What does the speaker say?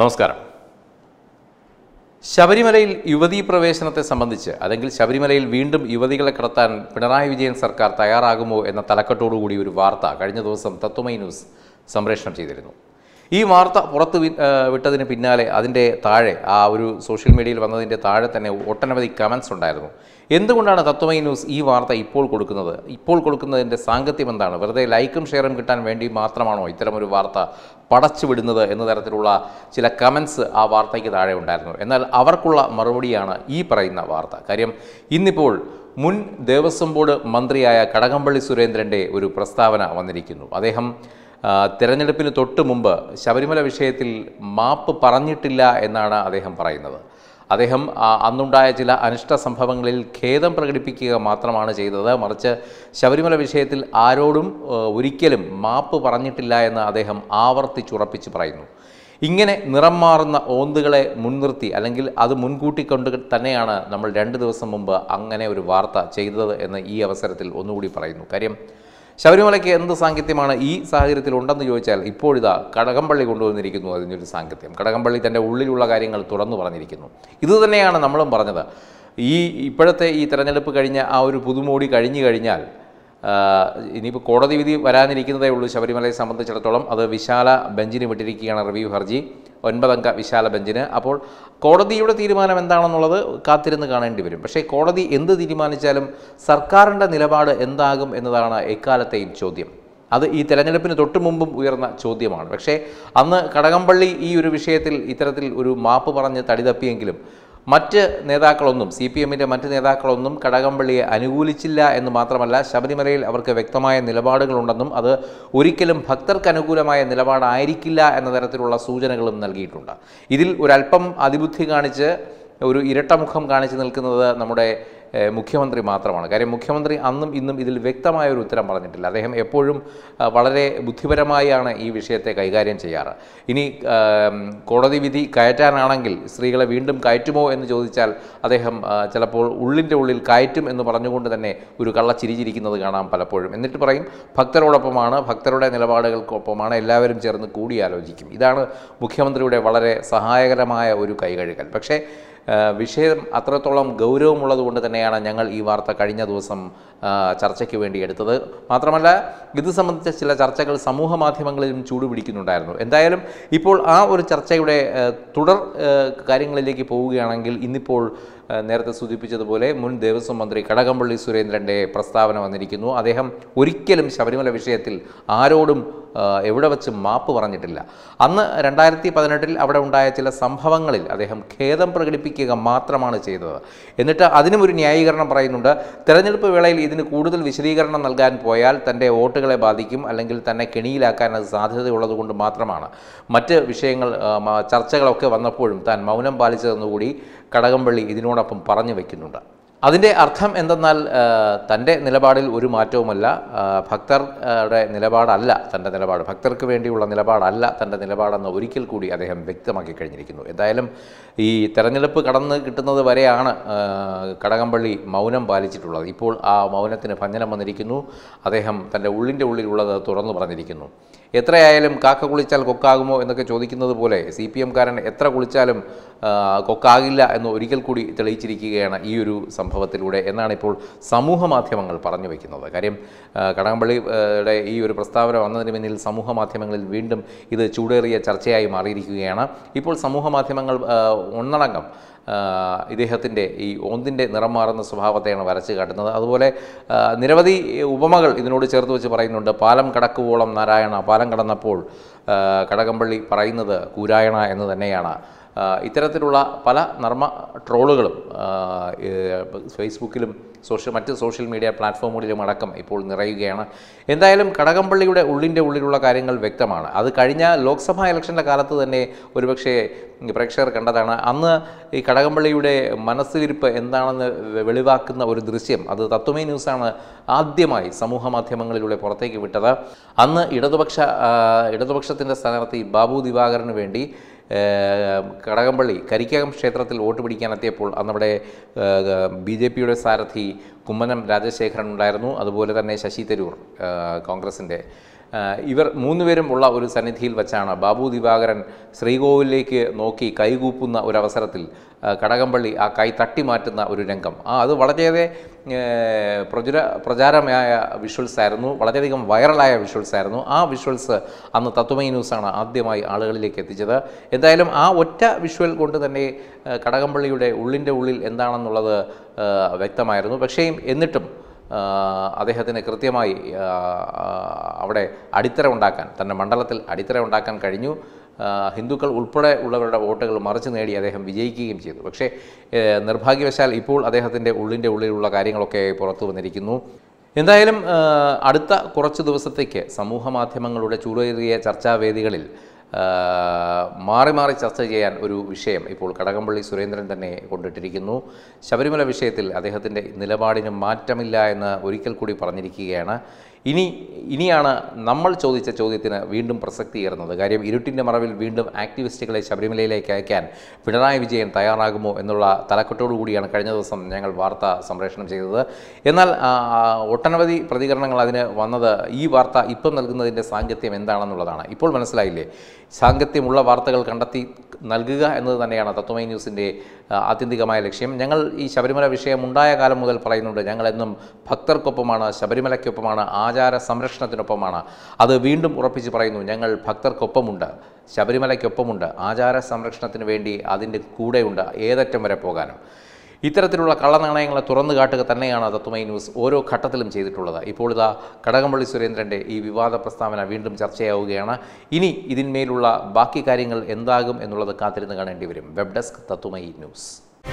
നമസ്കാരം ശബരിമലയിൽ യുവതീ പ്രവേശനത്തെ സംബന്ധിച്ച് അല്ലെങ്കിൽ ശബരിമലയിൽ വീണ്ടും യുവതികളെ കടത്താൻ പിണറായി വിജയൻ സർക്കാർ തയ്യാറാകുമോ എന്ന തലക്കെട്ടോടുകൂടി ഒരു വാർത്ത കഴിഞ്ഞ ദിവസം തത്വമൈ ന്യൂസ് സംപ്രേഷണം ചെയ്തിരുന്നു ഈ വാർത്ത പുറത്ത് വിട്ടതിന് പിന്നാലെ അതിൻ്റെ താഴെ ആ ഒരു സോഷ്യൽ മീഡിയയിൽ വന്നതിൻ്റെ താഴെ തന്നെ ഒട്ടനവധി കമൻസ് ഉണ്ടായിരുന്നു എന്തുകൊണ്ടാണ് തത്വമയി ന്യൂസ് ഈ വാർത്ത ഇപ്പോൾ കൊടുക്കുന്നത് ഇപ്പോൾ കൊടുക്കുന്നതിൻ്റെ സാങ്കത്യം എന്താണ് വെറുതെ ലൈക്കും ഷെയറും കിട്ടാൻ വേണ്ടി മാത്രമാണോ ഇത്തരമൊരു വാർത്ത പടച്ചു വിടുന്നത് എന്ന തരത്തിലുള്ള ചില കമൻസ് ആ വാർത്തയ്ക്ക് താഴെ ഉണ്ടായിരുന്നു എന്നാൽ അവർക്കുള്ള മറുപടിയാണ് ഈ പറയുന്ന വാർത്ത കാര്യം ഇന്നിപ്പോൾ മുൻ ദേവസ്വം ബോർഡ് മന്ത്രിയായ കടകംപള്ളി സുരേന്ദ്രൻ്റെ ഒരു പ്രസ്താവന വന്നിരിക്കുന്നു അദ്ദേഹം തിരഞ്ഞെടുപ്പിന് തൊട്ട് മുമ്പ് ശബരിമല വിഷയത്തിൽ മാപ്പ് പറഞ്ഞിട്ടില്ല എന്നാണ് അദ്ദേഹം പറയുന്നത് അദ്ദേഹം അന്നുണ്ടായ ചില അനിഷ്ട സംഭവങ്ങളിൽ ഖേദം പ്രകടിപ്പിക്കുക മാത്രമാണ് ചെയ്തത് മറിച്ച് ശബരിമല വിഷയത്തിൽ ആരോടും ഒരിക്കലും മാപ്പ് പറഞ്ഞിട്ടില്ല എന്ന് അദ്ദേഹം ആവർത്തിച്ചുറപ്പിച്ച് പറയുന്നു ഇങ്ങനെ നിറം മാറുന്ന ഓന്തുകളെ മുൻനിർത്തി അല്ലെങ്കിൽ അത് മുൻകൂട്ടി കൊണ്ട് തന്നെയാണ് നമ്മൾ രണ്ട് ദിവസം മുമ്പ് അങ്ങനെ ഒരു വാർത്ത ചെയ്തത് എന്ന് ഈ അവസരത്തിൽ ഒന്നുകൂടി പറയുന്നു കാര്യം ശബരിമലയ്ക്ക് എന്ത് സാങ്കിത്യമാണ് ഈ സാഹചര്യത്തിൽ ഉണ്ടെന്ന് ചോദിച്ചാൽ ഇപ്പോഴിതാ കടകംപള്ളി കൊണ്ടുവന്നിരിക്കുന്നു അതിനൊരു സാങ്കിത്യം കടകംപള്ളി തൻ്റെ ഉള്ളിലുള്ള കാര്യങ്ങൾ തുറന്നു പറഞ്ഞിരിക്കുന്നു ഇതുതന്നെയാണ് നമ്മളും പറഞ്ഞത് ഈ ഇപ്പോഴത്തെ ഈ തെരഞ്ഞെടുപ്പ് കഴിഞ്ഞ ആ ഒരു പുതുമോടി കഴിഞ്ഞു കഴിഞ്ഞാൽ ഇനിയിപ്പോൾ കോടതി വിധി വരാനിരിക്കുന്നതേ ഉള്ളൂ ശബരിമലയെ സംബന്ധിച്ചിടത്തോളം അത് വിശാല ബെഞ്ചിന് വിട്ടിരിക്കുകയാണ് റിവ്യൂ ഹർജി ഒൻപതംഗ വിശാല ബെഞ്ചിന് അപ്പോൾ കോടതിയുടെ തീരുമാനം എന്താണെന്നുള്ളത് കാത്തിരുന്ന് കാണേണ്ടി വരും പക്ഷേ കോടതി എന്ത് തീരുമാനിച്ചാലും സർക്കാരിൻ്റെ നിലപാട് എന്താകും എന്നതാണ് എക്കാലത്തെയും ചോദ്യം അത് ഈ തെരഞ്ഞെടുപ്പിന് തൊട്ടു മുമ്പും ഉയർന്ന ചോദ്യമാണ് പക്ഷേ അന്ന് കടകംപള്ളി ഈ ഒരു വിഷയത്തിൽ ഇത്തരത്തിൽ ഒരു മാപ്പ് പറഞ്ഞ് തടിതപ്പിയെങ്കിലും മറ്റ് നേതാക്കളൊന്നും സി പി എമ്മിൻ്റെ മറ്റ് നേതാക്കളൊന്നും കടകംപള്ളിയെ അനുകൂലിച്ചില്ല എന്ന് മാത്രമല്ല ശബരിമലയിൽ അവർക്ക് വ്യക്തമായ നിലപാടുകളുണ്ടെന്നും അത് ഒരിക്കലും ഭക്തർക്ക് അനുകൂലമായ നിലപാടായിരിക്കില്ല എന്ന തരത്തിലുള്ള സൂചനകളും നൽകിയിട്ടുണ്ട് ഇതിൽ ഒരല്പം അതിബുദ്ധി കാണിച്ച് ഒരു ഇരട്ടമുഖം കാണിച്ചു നിൽക്കുന്നത് നമ്മുടെ മുഖ്യമന്ത്രി മാത്രമാണ് കാര്യം മുഖ്യമന്ത്രി അന്നും ഇന്നും ഇതിൽ വ്യക്തമായ ഒരു ഉത്തരം പറഞ്ഞിട്ടില്ല അദ്ദേഹം എപ്പോഴും വളരെ ബുദ്ധിപരമായാണ് ഈ വിഷയത്തെ കൈകാര്യം ചെയ്യാറ് ഇനി കോടതി വിധി കയറ്റാനാണെങ്കിൽ സ്ത്രീകളെ വീണ്ടും കയറ്റുമോ എന്ന് ചോദിച്ചാൽ അദ്ദേഹം ചിലപ്പോൾ ഉള്ളിൻ്റെ ഉള്ളിൽ കയറ്റും എന്ന് പറഞ്ഞുകൊണ്ട് തന്നെ ഒരു കള്ള ചിരിചിരിക്കുന്നത് കാണാം പലപ്പോഴും എന്നിട്ട് പറയും ഭക്തരോടൊപ്പമാണ് ഭക്തരുടെ നിലപാടുകൾക്കൊപ്പമാണ് എല്ലാവരും ചേർന്ന് കൂടിയാലോചിക്കും ഇതാണ് മുഖ്യമന്ത്രിയുടെ വളരെ സഹായകരമായ ഒരു കൈകഴുകൽ പക്ഷേ വിഷയം അത്രത്തോളം ഗൗരവമുള്ളതുകൊണ്ട് തന്നെയാണ് ഞങ്ങൾ ഈ വാർത്ത കഴിഞ്ഞ ദിവസം ചർച്ചയ്ക്ക് വേണ്ടി എടുത്തത് മാത്രമല്ല ഇത് സംബന്ധിച്ച ചില ചർച്ചകൾ സമൂഹ മാധ്യമങ്ങളിലും ചൂടുപിടിക്കുന്നുണ്ടായിരുന്നു എന്തായാലും ഇപ്പോൾ ആ ഒരു ചർച്ചയുടെ തുടർ കാര്യങ്ങളിലേക്ക് പോവുകയാണെങ്കിൽ ഇന്നിപ്പോൾ നേരത്തെ സൂചിപ്പിച്ചതുപോലെ മുൻ ദേവസ്വം മന്ത്രി കടകംപള്ളി സുരേന്ദ്രൻ്റെ പ്രസ്താവന വന്നിരിക്കുന്നു അദ്ദേഹം ഒരിക്കലും ശബരിമല വിഷയത്തിൽ ആരോടും എവിടെ വെച്ച് മാപ്പ് പറഞ്ഞിട്ടില്ല അന്ന് രണ്ടായിരത്തി പതിനെട്ടിൽ അവിടെ ഉണ്ടായ ചില സംഭവങ്ങളിൽ അദ്ദേഹം ഖേദം പ്രകടിപ്പിക്കുക മാത്രമാണ് ചെയ്തത് എന്നിട്ട് അതിനും ഒരു ന്യായീകരണം പറയുന്നുണ്ട് തെരഞ്ഞെടുപ്പ് വേളയിൽ ഇതിന് കൂടുതൽ വിശദീകരണം നൽകാൻ പോയാൽ തൻ്റെ വോട്ടുകളെ ബാധിക്കും അല്ലെങ്കിൽ തന്നെ കെണിയിലാക്കാൻ അത് സാധ്യതയുള്ളതുകൊണ്ട് മാത്രമാണ് മറ്റ് വിഷയങ്ങൾ ചർച്ചകളൊക്കെ വന്നപ്പോഴും താൻ മൗനം പാലിച്ചതെന്നുകൂടി കടകംപള്ളി ഇതിനോടൊപ്പം പറഞ്ഞു വയ്ക്കുന്നുണ്ട് അതിൻ്റെ അർത്ഥം എന്തെന്നാൽ തൻ്റെ നിലപാടിൽ ഒരു മാറ്റവുമല്ല ഭക്തരുടെ നിലപാടല്ല തൻ്റെ നിലപാട് ഭക്തർക്ക് വേണ്ടിയുള്ള നിലപാടല്ല തൻ്റെ നിലപാടെന്ന് ഒരിക്കൽ കൂടി അദ്ദേഹം വ്യക്തമാക്കി കഴിഞ്ഞിരിക്കുന്നു എന്തായാലും ഈ തെരഞ്ഞെടുപ്പ് കടന്ന് കിട്ടുന്നത് വരെയാണ് കടകംപള്ളി മൗനം പാലിച്ചിട്ടുള്ളത് ഇപ്പോൾ ആ മൗനത്തിന് ഭഞ്ജനം വന്നിരിക്കുന്നു അദ്ദേഹം തൻ്റെ ഉള്ളിൻ്റെ ഉള്ളിലുള്ളത് തുറന്നു പറഞ്ഞിരിക്കുന്നു എത്രയായാലും കാക്ക കുളിച്ചാൽ കൊക്കാകുമോ എന്നൊക്കെ ചോദിക്കുന്നത് പോലെ സി പി എംകാരൻ എത്ര കുളിച്ചാലും കൊക്കാകില്ല എന്ന് ഒരിക്കൽ കൂടി തെളിയിച്ചിരിക്കുകയാണ് ഈ ഒരു സംഭവത്തിലൂടെ എന്നാണ് ഇപ്പോൾ സമൂഹ മാധ്യമങ്ങൾ പറഞ്ഞു വയ്ക്കുന്നത് കാര്യം കടകംപള്ളിയുടെ ഈ ഒരു പ്രസ്താവന വന്നതിന് പിന്നിൽ സമൂഹ മാധ്യമങ്ങളിൽ വീണ്ടും ഇത് ചൂടേറിയ ചർച്ചയായി മാറിയിരിക്കുകയാണ് ഇപ്പോൾ സമൂഹ മാധ്യമങ്ങൾ ഒന്നടങ്കം ഇദ്ദേഹത്തിൻ്റെ ഈ ഓന്തിൻ്റെ നിറം മാറുന്ന സ്വഭാവത്തെയാണ് വരച്ച് കാട്ടുന്നത് അതുപോലെ നിരവധി ഉപമകൾ ഇതിനോട് ചേർത്ത് വെച്ച് പറയുന്നുണ്ട് പാലം കടക്കുവോളം നാരായണ പാലം കടന്നപ്പോൾ കടകംപള്ളി പറയുന്നത് കൂരായണ എന്ന് തന്നെയാണ് ഇത്തരത്തിലുള്ള പല നർമ്മ ട്രോളുകളും ഫേസ്ബുക്കിലും സോഷ്യൽ മറ്റ് സോഷ്യൽ മീഡിയ പ്ലാറ്റ്ഫോമുകളിലും അടക്കം ഇപ്പോൾ നിറയുകയാണ് എന്തായാലും കടകംപള്ളിയുടെ ഉള്ളിൻ്റെ ഉള്ളിലുള്ള കാര്യങ്ങൾ വ്യക്തമാണ് അത് കഴിഞ്ഞ ലോക്സഭാ ഇലക്ഷൻ്റെ കാലത്ത് തന്നെ ഒരുപക്ഷെ പ്രേക്ഷകർ കണ്ടതാണ് അന്ന് ഈ കടകംപള്ളിയുടെ മനസ്സിരിപ്പ് എന്താണെന്ന് വെളിവാക്കുന്ന ഒരു ദൃശ്യം അത് തത്വമേ ന്യൂസാണ് ആദ്യമായി സമൂഹ മാധ്യമങ്ങളിലൂടെ പുറത്തേക്ക് വിട്ടത് അന്ന് ഇടതുപക്ഷ ഇടതുപക്ഷത്തിൻ്റെ സ്ഥാനാർത്ഥി ബാബു ദിവാകരന് വേണ്ടി കടകംപള്ളി കരിക്കകം ക്ഷേത്രത്തിൽ വോട്ട് പിടിക്കാനെത്തിയപ്പോൾ അന്നവിടെ ബി ജെ പിയുടെ സാരഥി കുമ്മനം രാജശേഖരൻ ഉണ്ടായിരുന്നു അതുപോലെ തന്നെ ശശി തരൂർ കോൺഗ്രസിൻ്റെ ഇവർ മൂന്നുപേരും ഉള്ള ഒരു സന്നിധിയിൽ വെച്ചാണ് ബാബു ദിവാകരൻ ശ്രീകോവിലേക്ക് നോക്കി കൈകൂപ്പുന്ന ഒരവസരത്തിൽ കടകംപള്ളി ആ കൈ തട്ടി മാറ്റുന്ന ഒരു രംഗം ആ അത് വളരെയേറെ പ്രചുര പ്രചാരമായ വിഷ്വൽസ് ആയിരുന്നു വളരെയധികം വൈറലായ വിഷ്വൽസ് ആയിരുന്നു ആ വിഷ്വൽസ് അന്ന് തത്വമയി ന്യൂസാണ് ആദ്യമായി ആളുകളിലേക്ക് എത്തിച്ചത് എന്തായാലും ആ ഒറ്റ വിഷ്വൽ കൊണ്ട് തന്നെ കടകംപള്ളിയുടെ ഉള്ളിൻ്റെ ഉള്ളിൽ എന്താണെന്നുള്ളത് വ്യക്തമായിരുന്നു പക്ഷേ എന്നിട്ടും അദ്ദേഹത്തിന് കൃത്യമായി അവിടെ അടിത്തറ ഉണ്ടാക്കാൻ തൻ്റെ മണ്ഡലത്തിൽ അടിത്തറ ഉണ്ടാക്കാൻ കഴിഞ്ഞു ഹിന്ദുക്കൾ ഉൾപ്പെടെ ഉള്ളവരുടെ വോട്ടുകൾ മറിച്ച് നേടി അദ്ദേഹം വിജയിക്കുകയും ചെയ്തു പക്ഷേ നിർഭാഗ്യവശാൽ ഇപ്പോൾ അദ്ദേഹത്തിൻ്റെ ഉള്ളിൻ്റെ ഉള്ളിലുള്ള കാര്യങ്ങളൊക്കെ പുറത്തു വന്നിരിക്കുന്നു എന്തായാലും അടുത്ത കുറച്ച് ദിവസത്തേക്ക് സമൂഹ മാധ്യമങ്ങളുടെ ചൂടേറിയ ചർച്ചാവേദികളിൽ മാറി മാറി ചർച്ച ചെയ്യാൻ ഒരു വിഷയം ഇപ്പോൾ കടകംപള്ളി സുരേന്ദ്രൻ തന്നെ കൊണ്ടിട്ടിരിക്കുന്നു ശബരിമല വിഷയത്തിൽ അദ്ദേഹത്തിൻ്റെ നിലപാടിന് മാറ്റമില്ല എന്ന് ഒരിക്കൽ കൂടി പറഞ്ഞിരിക്കുകയാണ് ഇനി ഇനിയാണ് നമ്മൾ ചോദിച്ച ചോദ്യത്തിന് വീണ്ടും പ്രസക്തി ഏറുന്നത് കാര്യം ഇരുട്ടിൻ്റെ മറവിൽ വീണ്ടും ആക്ടിവിസ്റ്റുകളെ ശബരിമലയിലേക്ക് അയക്കാൻ പിണറായി വിജയൻ തയ്യാറാകുമോ എന്നുള്ള തലക്കെട്ടോടുകൂടിയാണ് കഴിഞ്ഞ ദിവസം ഞങ്ങൾ വാർത്ത സംപ്രേഷണം ചെയ്തത് എന്നാൽ ഒട്ടനവധി പ്രതികരണങ്ങൾ അതിന് വന്നത് ഈ വാർത്ത ഇപ്പം നൽകുന്നതിൻ്റെ സാങ്കത്യം എന്താണെന്നുള്ളതാണ് ഇപ്പോൾ മനസ്സിലായില്ലേ സാങ്കത്യമുള്ള വാർത്തകൾ കണ്ടെത്തി നൽകുക എന്നത് തന്നെയാണ് തത്വമൈ ന്യൂസിൻ്റെ ആത്യന്തികമായ ലക്ഷ്യം ഞങ്ങൾ ഈ ശബരിമല വിഷയം ഉണ്ടായ കാലം മുതൽ പറയുന്നുണ്ട് ഞങ്ങളെന്നും ഭക്തർക്കൊപ്പമാണ് ശബരിമലയ്ക്കൊപ്പമാണ് ആചാര ആചാര സംരക്ഷണത്തിനൊപ്പമാണ് അത് വീണ്ടും ഉറപ്പിച്ച് പറയുന്നു ഞങ്ങൾ ഭക്തർക്കൊപ്പമുണ്ട് ശബരിമലയ്ക്കൊപ്പമുണ്ട് ആചാര സംരക്ഷണത്തിന് വേണ്ടി അതിൻ്റെ കൂടെയുണ്ട് ഏതറ്റം വരെ പോകാനും ഇത്തരത്തിലുള്ള കള്ളനാണയങ്ങളെ തുറന്നു കാട്ടുക തന്നെയാണ് തത്വമൈ ന്യൂസ് ഓരോ ഘട്ടത്തിലും ചെയ്തിട്ടുള്ളത് ഇപ്പോൾ ഇതാ കടകംപള്ളി സുരേന്ദ്രൻ്റെ ഈ വിവാദ പ്രസ്താവന വീണ്ടും ചർച്ചയാവുകയാണ് ഇനി ഇതിന്മേലുള്ള ബാക്കി കാര്യങ്ങൾ എന്താകും എന്നുള്ളത് കാത്തിരുന്ന് കാണേണ്ടി വരും വെബ് ഡെസ്ക് തത്വമൈ ന്യൂസ്